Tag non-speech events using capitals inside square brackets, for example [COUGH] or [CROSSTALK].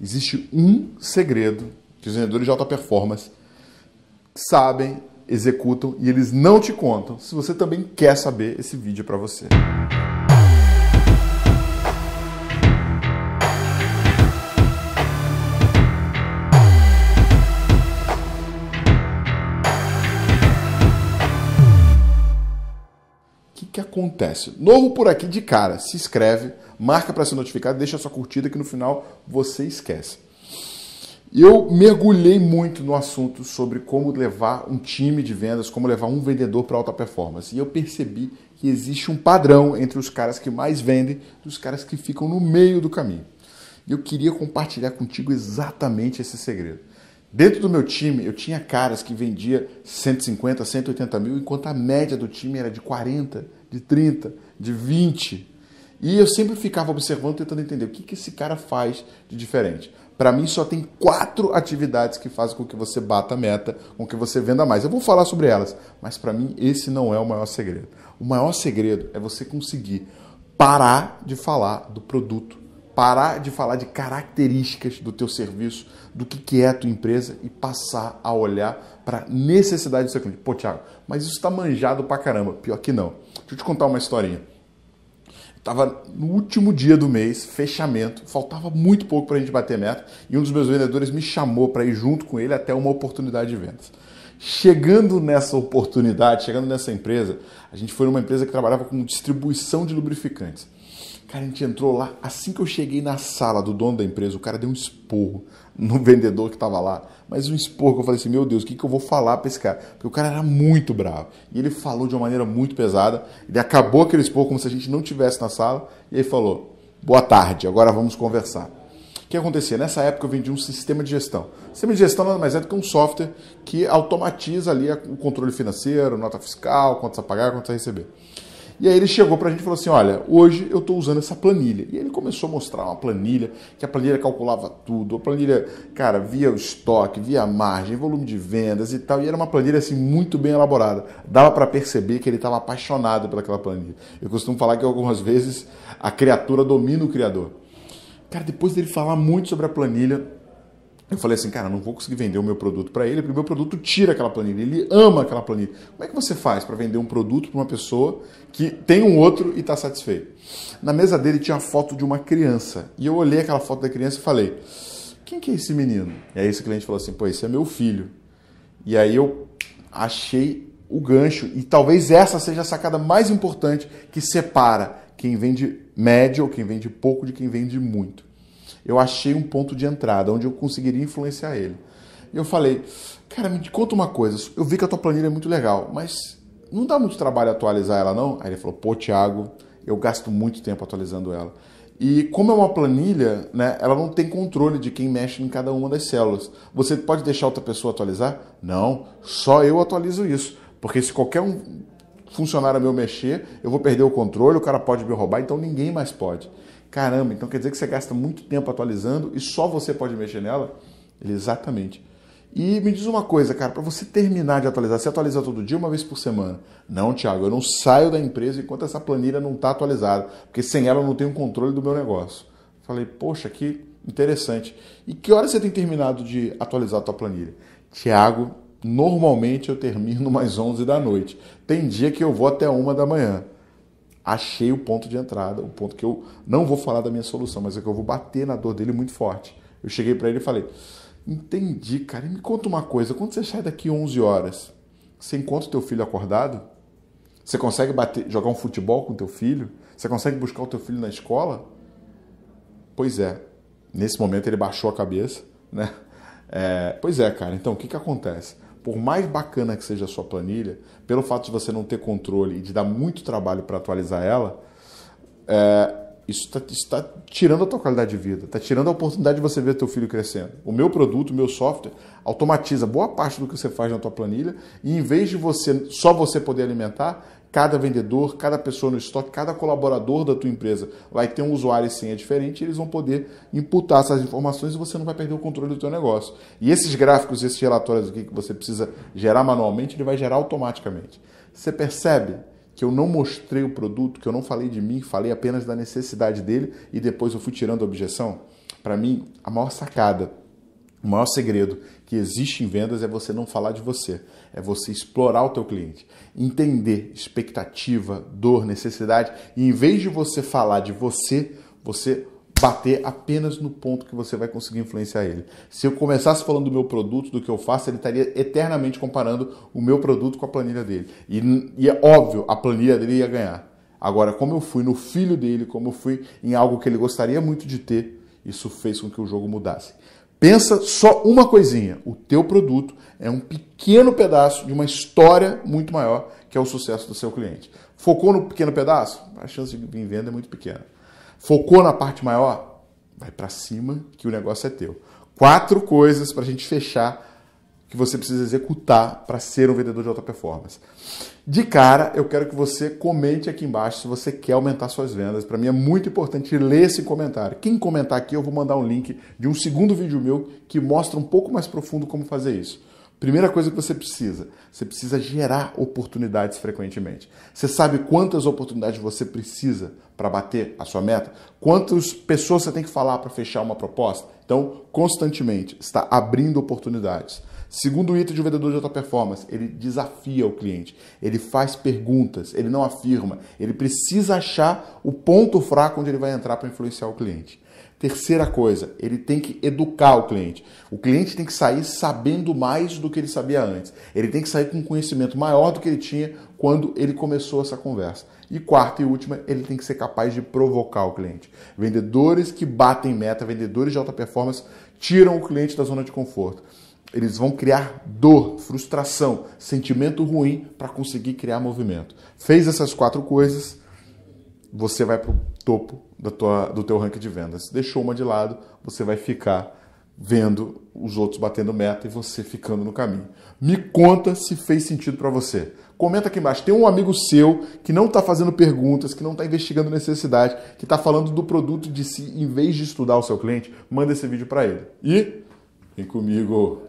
Existe um segredo que os vendedores de alta performance sabem, executam e eles não te contam. Se você também quer saber, esse vídeo é para você. acontece? Novo por aqui de cara, se inscreve, marca para ser notificado, deixa sua curtida que no final você esquece. Eu mergulhei muito no assunto sobre como levar um time de vendas, como levar um vendedor para alta performance. E eu percebi que existe um padrão entre os caras que mais vendem e os caras que ficam no meio do caminho. E eu queria compartilhar contigo exatamente esse segredo. Dentro do meu time, eu tinha caras que vendia 150, 180 mil, enquanto a média do time era de 40 de 30, de 20. E eu sempre ficava observando, tentando entender o que, que esse cara faz de diferente. Para mim, só tem quatro atividades que fazem com que você bata a meta, com que você venda mais. Eu vou falar sobre elas, mas para mim, esse não é o maior segredo. O maior segredo é você conseguir parar de falar do produto parar de falar de características do teu serviço, do que, é a tua empresa e passar a olhar para a necessidade do seu cliente. Pô, Thiago, mas isso está manjado pra caramba. Pior que não. Deixa eu te contar uma historinha. Estava no último dia do mês, fechamento, faltava muito pouco para a gente bater meta e um dos meus vendedores me chamou para ir junto com ele até uma oportunidade de vendas. Chegando nessa oportunidade, chegando nessa empresa, a gente foi numa empresa que trabalhava com distribuição de lubrificantes. Cara, a gente entrou lá, assim que eu cheguei na sala do dono da empresa, o cara deu um esporro no [LAUGHS] vendedor que estava lá. Mas um esporro que eu falei assim, meu Deus, o que, que eu vou falar para esse cara? Porque o cara era muito bravo. E ele falou de uma maneira muito pesada. Ele acabou aquele esporro como se a gente não tivesse na sala. E ele falou, boa tarde, agora vamos conversar. O que acontecia? Nessa época eu vendia um sistema de gestão. sistema de gestão nada mais é do que um software que automatiza ali o controle financeiro, nota fiscal, quantos a pagar, quantos a receber. E aí ele chegou para a gente e falou assim: olha, hoje eu estou usando essa planilha. E ele começou a mostrar uma planilha, que a planilha calculava tudo, a planilha, cara, via o estoque, via a margem, volume de vendas e tal. E era uma planilha assim muito bem elaborada. Dava para perceber que ele estava apaixonado pelaquela planilha. Eu costumo falar que algumas vezes a criatura domina o criador. Cara, depois dele falar muito sobre a planilha, eu falei assim, cara, não vou conseguir vender o meu produto para ele, porque o meu produto tira aquela planilha, ele ama aquela planilha. Como é que você faz para vender um produto para uma pessoa que tem um outro e está satisfeito? Na mesa dele tinha a foto de uma criança, e eu olhei aquela foto da criança e falei, quem que é esse menino? E aí esse cliente falou assim, pô, esse é meu filho. E aí eu achei o gancho, e talvez essa seja a sacada mais importante que separa quem vende médio ou quem vende pouco de quem vende muito eu achei um ponto de entrada onde eu conseguiria influenciar ele. E eu falei, cara, me conta uma coisa, eu vi que a tua planilha é muito legal, mas não dá muito trabalho atualizar ela não? Aí ele falou, pô, Thiago, eu gasto muito tempo atualizando ela. E como é uma planilha, né, ela não tem controle de quem mexe em cada uma das células. Você pode deixar outra pessoa atualizar? Não, só eu atualizo isso. Porque se qualquer um funcionário meu mexer, eu vou perder o controle, o cara pode me roubar, então ninguém mais pode. Caramba, então quer dizer que você gasta muito tempo atualizando e só você pode mexer nela? Ele, exatamente. E me diz uma coisa, cara, para você terminar de atualizar, você atualiza todo dia, uma vez por semana? Não, Thiago, eu não saio da empresa enquanto essa planilha não está atualizada, porque sem ela eu não tenho controle do meu negócio. Falei, poxa, que interessante. E que hora você tem terminado de atualizar a tua planilha? Tiago, normalmente eu termino [LAUGHS] mais 11 da noite. Tem dia que eu vou até uma da manhã. Achei o ponto de entrada, o ponto que eu não vou falar da minha solução, mas é que eu vou bater na dor dele muito forte. Eu cheguei para ele e falei: "Entendi, cara. E me conta uma coisa, quando você sai daqui 11 horas, você encontra o teu filho acordado? Você consegue bater, jogar um futebol com o teu filho? Você consegue buscar o teu filho na escola?" Pois é. Nesse momento ele baixou a cabeça, né? É, pois é, cara. Então, o que, que acontece? por mais bacana que seja a sua planilha, pelo fato de você não ter controle e de dar muito trabalho para atualizar ela, é, isso está tá tirando a tua qualidade de vida, está tirando a oportunidade de você ver teu filho crescendo. O meu produto, o meu software, automatiza boa parte do que você faz na tua planilha e em vez de você só você poder alimentar, Cada vendedor, cada pessoa no estoque, cada colaborador da tua empresa vai ter um usuário e senha diferente, e eles vão poder imputar essas informações e você não vai perder o controle do teu negócio. E esses gráficos, esses relatórios aqui que você precisa gerar manualmente, ele vai gerar automaticamente. Você percebe? que eu não mostrei o produto, que eu não falei de mim, falei apenas da necessidade dele e depois eu fui tirando a objeção, para mim, a maior sacada o maior segredo que existe em vendas é você não falar de você, é você explorar o teu cliente, entender expectativa, dor, necessidade, e em vez de você falar de você, você bater apenas no ponto que você vai conseguir influenciar ele. Se eu começasse falando do meu produto, do que eu faço, ele estaria eternamente comparando o meu produto com a planilha dele. E, e, é óbvio, a planilha dele ia ganhar. Agora, como eu fui no filho dele, como eu fui em algo que ele gostaria muito de ter, isso fez com que o jogo mudasse. Pensa só uma coisinha: o teu produto é um pequeno pedaço de uma história muito maior que é o sucesso do seu cliente. Focou no pequeno pedaço? A chance de vir venda é muito pequena. Focou na parte maior? Vai para cima que o negócio é teu. Quatro coisas para a gente fechar que você precisa executar para ser um vendedor de alta performance. De cara, eu quero que você comente aqui embaixo se você quer aumentar suas vendas. Para mim é muito importante ler esse comentário. Quem comentar aqui, eu vou mandar um link de um segundo vídeo meu que mostra um pouco mais profundo como fazer isso. Primeira coisa que você precisa, você precisa gerar oportunidades frequentemente. Você sabe quantas oportunidades você precisa para bater a sua meta? Quantas pessoas você tem que falar para fechar uma proposta? Então, constantemente está abrindo oportunidades. Segundo item de um vendedor de alta performance, ele desafia o cliente, ele faz perguntas, ele não afirma, ele precisa achar o ponto fraco onde ele vai entrar para influenciar o cliente. Terceira coisa, ele tem que educar o cliente. O cliente tem que sair sabendo mais do que ele sabia antes. Ele tem que sair com um conhecimento maior do que ele tinha quando ele começou essa conversa. E quarta e última, ele tem que ser capaz de provocar o cliente. Vendedores que batem meta, vendedores de alta performance, tiram o cliente da zona de conforto. Eles vão criar dor, frustração, sentimento ruim para conseguir criar movimento. Fez essas quatro coisas, você vai para o topo da tua, do teu ranking de vendas. Deixou uma de lado, você vai ficar vendo os outros batendo meta e você ficando no caminho. Me conta se fez sentido para você. Comenta aqui embaixo. Tem um amigo seu que não está fazendo perguntas, que não está investigando necessidade, que está falando do produto de si em vez de estudar o seu cliente. Manda esse vídeo para ele. E vem comigo.